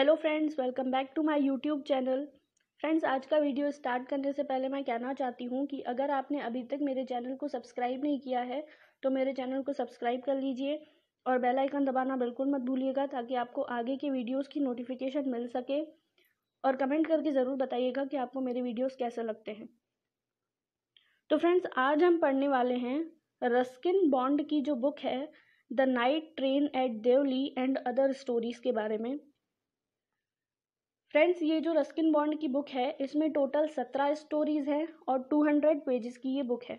hello friends welcome back to my YouTube channel friends आज का video start करने से पहले मैं कहना चाहती हूँ कि अगर आपने अभी तक मेरे चैनल को सब्सक्राइब नहीं किया है तो मेरे चैनल को सब्सक्राइब कर लीजिए और बेल आइकन दबाना बिल्कुल मत भूलिएगा ताकि आपको आगे के वीडियोस की नोटिफिकेशन मिल सके और कमेंट करके ज़रूर बताइएगा कि आपको मेरे वीडियोज़ कैसे लगते हैं तो फ्रेंड्स आज हम पढ़ने वाले हैं रस्किन बॉन्ड की जो बुक है the night train at Deoli and other stories के बारे में फ्रेंड्स ये जो रस्किन बॉन्ड की बुक है इसमें टोटल सत्रह स्टोरीज हैं और टू हंड्रेड पेजेस की ये बुक है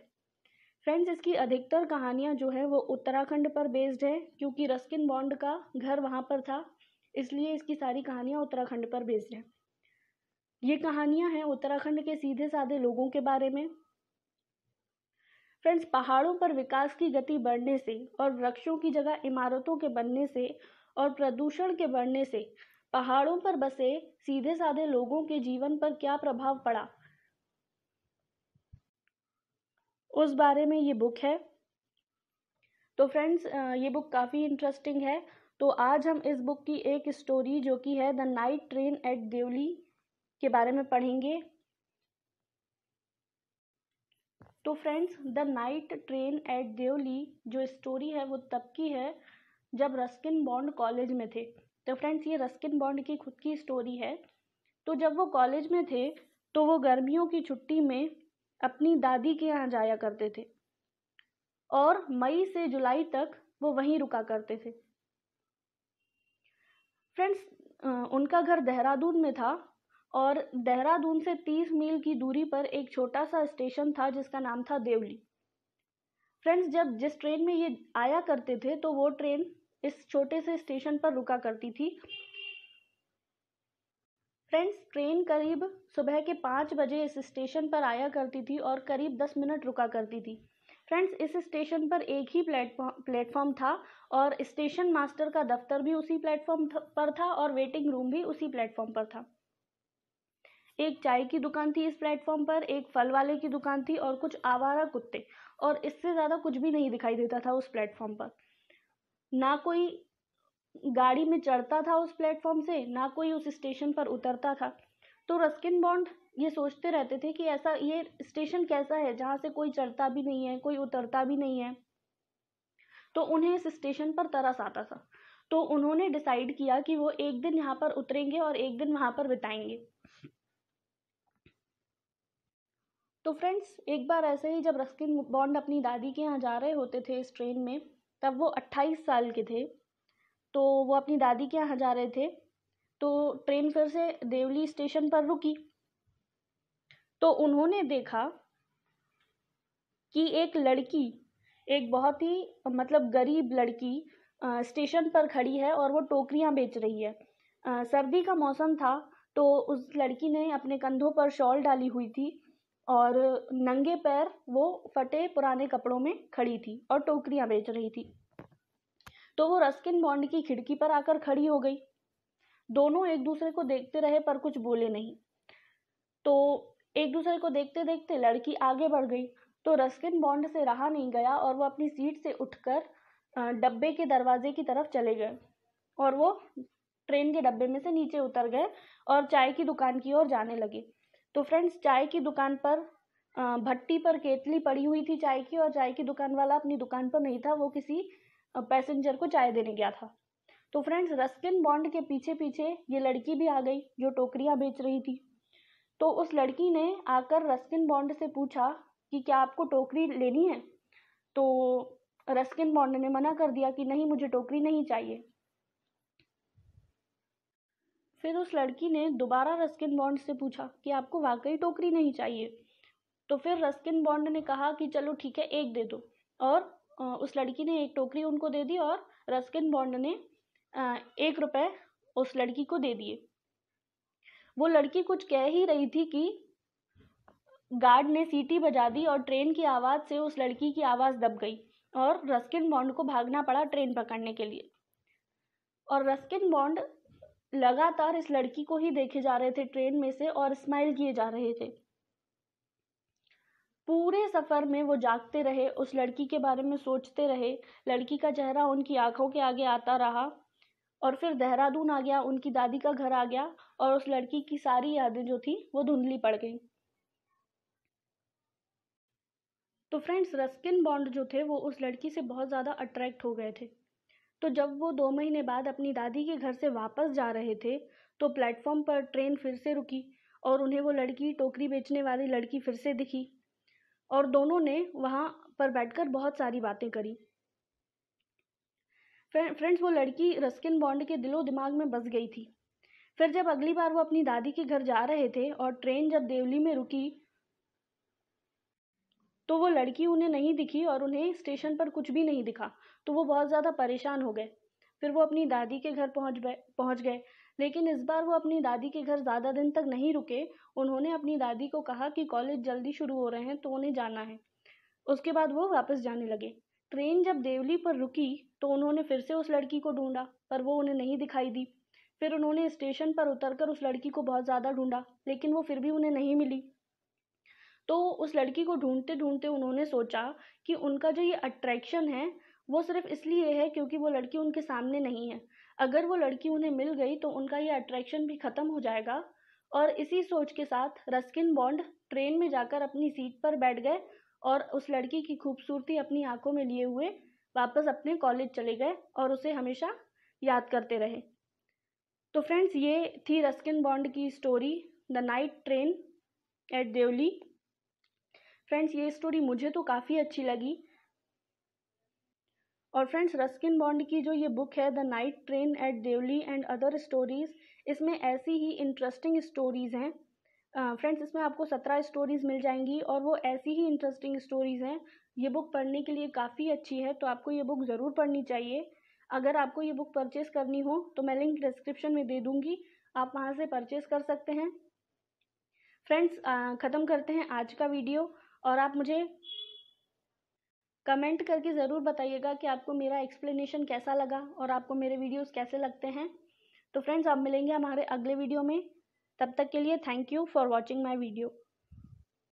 फ्रेंड्स इसकी अधिकतर कहानियाँ जो है वो उत्तराखंड पर बेस्ड है क्योंकि रस्किन बॉन्ड का घर वहाँ पर था इसलिए इसकी सारी कहानियाँ उत्तराखंड पर बेस्ड हैं ये कहानियाँ हैं उत्तराखंड के सीधे साधे लोगों के बारे में फ्रेंड्स पहाड़ों पर विकास की गति बढ़ने से और वृक्षों की जगह इमारतों के बनने से और प्रदूषण के बढ़ने से पहाड़ों पर बसे सीधे साधे लोगों के जीवन पर क्या प्रभाव पड़ा उस बारे में ये बुक है तो फ्रेंड्स ये बुक काफ़ी इंटरेस्टिंग है तो आज हम इस बुक की एक स्टोरी जो कि है the night train at Deoli के बारे में पढ़ेंगे तो friends the night train at Deoli जो स्टोरी है वो तब की है जब रस्किन बॉन्ड कॉलेज में थे तो फ्रेंड्स ये रस्किन बॉन्ड की खुद की स्टोरी है तो जब वो कॉलेज में थे तो वो गर्मियों की छुट्टी में अपनी दादी के यहाँ जाया करते थे और मई से जुलाई तक वो वहीं रुका करते थे फ्रेंड्स उनका घर देहरादून में था और देहरादून से तीस मील की दूरी पर एक छोटा सा स्टेशन था जिसका नाम था देवली फ्रेंड्स जब जिस ट्रेन में ये आया करते थे तो वो ट्रेन इस छोटे से स्टेशन पर रुका करती थी फ्रेंड्स ट्रेन करीब सुबह के पाँच बजे इस स्टेशन पर आया करती थी और करीब दस मिनट रुका करती थी फ्रेंड्स इस स्टेशन पर एक ही प्लेटफॉर्म था और स्टेशन मास्टर का दफ्तर भी उसी प्लेटफॉर्म पर था और वेटिंग रूम भी उसी प्लेटफॉर्म पर था एक चाय की दुकान थी इस प्लेटफॉर्म पर एक फल वाले की दुकान थी और कुछ आवारा कुत्ते और इससे ज़्यादा कुछ भी नहीं दिखाई देता था उस प्लेटफॉर्म पर ना कोई गाड़ी में चढ़ता था उस प्लेटफॉर्म से ना कोई उस स्टेशन पर उतरता था तो रस्किन बॉन्ड ये सोचते रहते थे कि ऐसा ये स्टेशन कैसा है जहाँ से कोई चढ़ता भी नहीं है कोई उतरता भी नहीं है तो उन्हें इस स्टेशन पर तरस आता था तो उन्होंने डिसाइड किया कि वो एक दिन यहाँ पर उतरेंगे और एक दिन वहाँ पर बिताएंगे तो फ्रेंड्स एक बार ऐसे ही जब रस्किन बॉन्ड अपनी दादी के यहाँ जा रहे होते थे इस ट्रेन में तब वो अट्ठाईस साल के थे तो वो अपनी दादी के यहाँ जा रहे थे तो ट्रेन फिर से देवली स्टेशन पर रुकी तो उन्होंने देखा कि एक लड़की एक बहुत ही मतलब गरीब लड़की स्टेशन पर खड़ी है और वो टोकरियाँ बेच रही है सर्दी का मौसम था तो उस लड़की ने अपने कंधों पर शॉल डाली हुई थी और नंगे पैर वो फटे पुराने कपड़ों में खड़ी थी और टोकरियां बेच रही थी तो वो रस्किन बॉन्ड की खिड़की पर आकर खड़ी हो गई दोनों एक दूसरे को देखते रहे पर कुछ बोले नहीं तो एक दूसरे को देखते देखते लड़की आगे बढ़ गई तो रस्किन बॉन्ड से रहा नहीं गया और वो अपनी सीट से उठकर डब्बे के दरवाजे की तरफ चले गए और वो ट्रेन के डब्बे में से नीचे उतर गए और चाय की दुकान की ओर जाने लगे तो फ्रेंड्स चाय की दुकान पर भट्टी पर केतली पड़ी हुई थी चाय की और चाय की दुकान वाला अपनी दुकान पर नहीं था वो किसी पैसेंजर को चाय देने गया था तो फ्रेंड्स रस्किन बॉन्ड के पीछे पीछे ये लड़की भी आ गई जो टोकरियाँ बेच रही थी तो उस लड़की ने आकर रस्किन बॉन्ड से पूछा कि क्या आपको टोकरी लेनी है तो रस्किन बॉन्ड ने मना कर दिया कि नहीं मुझे टोकरी नहीं चाहिए फिर उस लड़की ने दोबारा रस्किन बॉन्ड से पूछा कि आपको वाकई टोकरी नहीं चाहिए तो फिर रस्किन बॉन्ड ने कहा कि चलो ठीक है एक दे दो और उस लड़की ने एक टोकरी उनको दे दी और रस्किन बॉन्ड ने एक रुपये उस लड़की को दे दिए वो लड़की कुछ कह ही रही थी कि गार्ड ने सीटी बजा दी और ट्रेन की आवाज़ से उस लड़की की आवाज़ दब गई और रस्किन बॉन्ड को भागना पड़ा ट्रेन पकड़ने के लिए और रस्किन बॉन्ड लगातार इस लड़की को ही देखे जा रहे थे ट्रेन में से और स्माइल किए जा रहे थे पूरे सफ़र में वो जागते रहे उस लड़की के बारे में सोचते रहे लड़की का चेहरा उनकी आंखों के आगे आता रहा और फिर देहरादून आ गया उनकी दादी का घर आ गया और उस लड़की की सारी यादें जो थी वो धुंधली पड़ गई तो फ्रेंड्स रस्किन बॉन्ड जो थे वो उस लड़की से बहुत ज़्यादा अट्रैक्ट हो गए थे तो जब वो दो महीने बाद अपनी दादी के घर से वापस जा रहे थे तो प्लेटफॉर्म पर ट्रेन फिर से रुकी और उन्हें वो लड़की टोकरी बेचने वाली लड़की फिर से दिखी और दोनों ने वहाँ पर बैठकर बहुत सारी बातें करी फ्रेंड्स वो लड़की रस्किन बॉन्ड के दिलो दिमाग में बस गई थी फिर जब अगली बार वो अपनी दादी के घर जा रहे थे और ट्रेन जब देवली में रुकी तो वो लड़की उन्हें नहीं दिखी और उन्हें स्टेशन पर कुछ भी नहीं दिखा तो वो बहुत ज़्यादा परेशान हो गए फिर वो अपनी दादी के घर पहुँच गए पहुँच गए लेकिन इस बार वो अपनी दादी के घर ज़्यादा दिन तक नहीं रुके उन्होंने अपनी दादी को कहा कि कॉलेज जल्दी शुरू हो रहे हैं तो उन्हें जाना है उसके बाद वो वापस जाने लगे ट्रेन जब देवली पर रुकी तो उन्होंने फिर से उस लड़की को ढूंढा पर वो उन्हें नहीं दिखाई दी फिर उन्होंने स्टेशन पर उतरकर उस लड़की को बहुत ज़्यादा ढूंढा लेकिन वो फिर भी उन्हें नहीं मिली तो उस लड़की को ढूंढते ढूंढते उन्होंने सोचा कि उनका जो ये अट्रैक्शन है वो सिर्फ इसलिए है क्योंकि वो लड़की उनके सामने नहीं है अगर वो लड़की उन्हें मिल गई तो उनका ये अट्रैक्शन भी ख़त्म हो जाएगा और इसी सोच के साथ रस्किन बॉन्ड ट्रेन में जाकर अपनी सीट पर बैठ गए और उस लड़की की खूबसूरती अपनी आंखों में लिए हुए वापस अपने कॉलेज चले गए और उसे हमेशा याद करते रहे तो फ्रेंड्स ये थी रस्किन बॉन्ड की story the night train at Deoli friends ये स्टोरी मुझे तो काफ़ी अच्छी लगी और फ्रेंड्स रस्किन बॉन्ड की जो ये बुक है the night train at Deoli and other stories इसमें ऐसी ही इंटरेस्टिंग स्टोरीज़ हैं फ्रेंड्स uh, इसमें आपको सत्रह स्टोरीज़ मिल जाएंगी और वो ऐसी ही इंटरेस्टिंग स्टोरीज़ हैं ये बुक पढ़ने के लिए काफ़ी अच्छी है तो आपको ये बुक ज़रूर पढ़नी चाहिए अगर आपको ये बुक परचेस करनी हो तो मैं लिंक डिस्क्रिप्शन में दे दूँगी आप वहाँ से परचेस कर सकते हैं फ्रेंड्स ख़त्म करते हैं आज का वीडियो और आप मुझे कमेंट करके ज़रूर बताइएगा कि आपको मेरा एक्सप्लेनेशन कैसा लगा और आपको मेरे वीडियोस कैसे लगते हैं तो फ्रेंड्स आप मिलेंगे हमारे अगले वीडियो में तब तक के लिए thank you for watching my video